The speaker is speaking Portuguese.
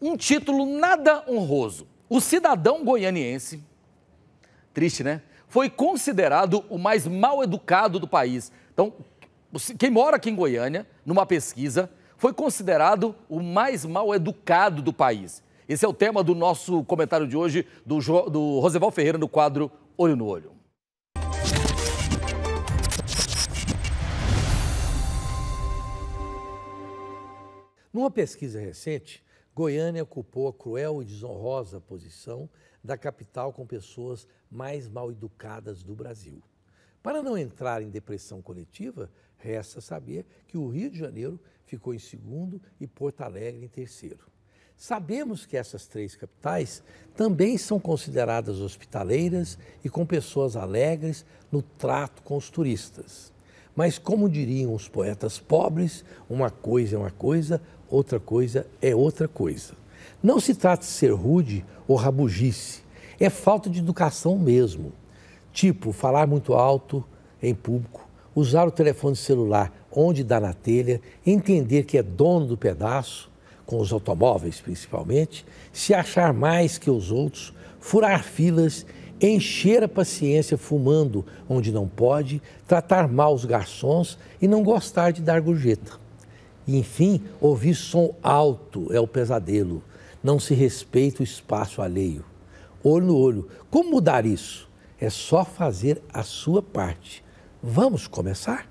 Um título nada honroso. O cidadão goianiense, triste, né? Foi considerado o mais mal educado do país. Então, quem mora aqui em Goiânia, numa pesquisa, foi considerado o mais mal educado do país. Esse é o tema do nosso comentário de hoje do, jo, do Roseval Ferreira no quadro Olho no Olho. Numa pesquisa recente, Goiânia ocupou a cruel e desonrosa posição da capital com pessoas mais mal educadas do Brasil. Para não entrar em depressão coletiva, resta saber que o Rio de Janeiro ficou em segundo e Porto Alegre em terceiro. Sabemos que essas três capitais também são consideradas hospitaleiras e com pessoas alegres no trato com os turistas. Mas, como diriam os poetas pobres, uma coisa é uma coisa, outra coisa é outra coisa. Não se trata de ser rude ou rabugice, é falta de educação mesmo. Tipo, falar muito alto em público, usar o telefone celular onde dá na telha, entender que é dono do pedaço, com os automóveis principalmente, se achar mais que os outros, furar filas encher a paciência fumando onde não pode, tratar mal os garçons e não gostar de dar gorjeta. E, enfim, ouvir som alto é o pesadelo. Não se respeita o espaço alheio. Olho no olho. Como mudar isso? É só fazer a sua parte. Vamos começar?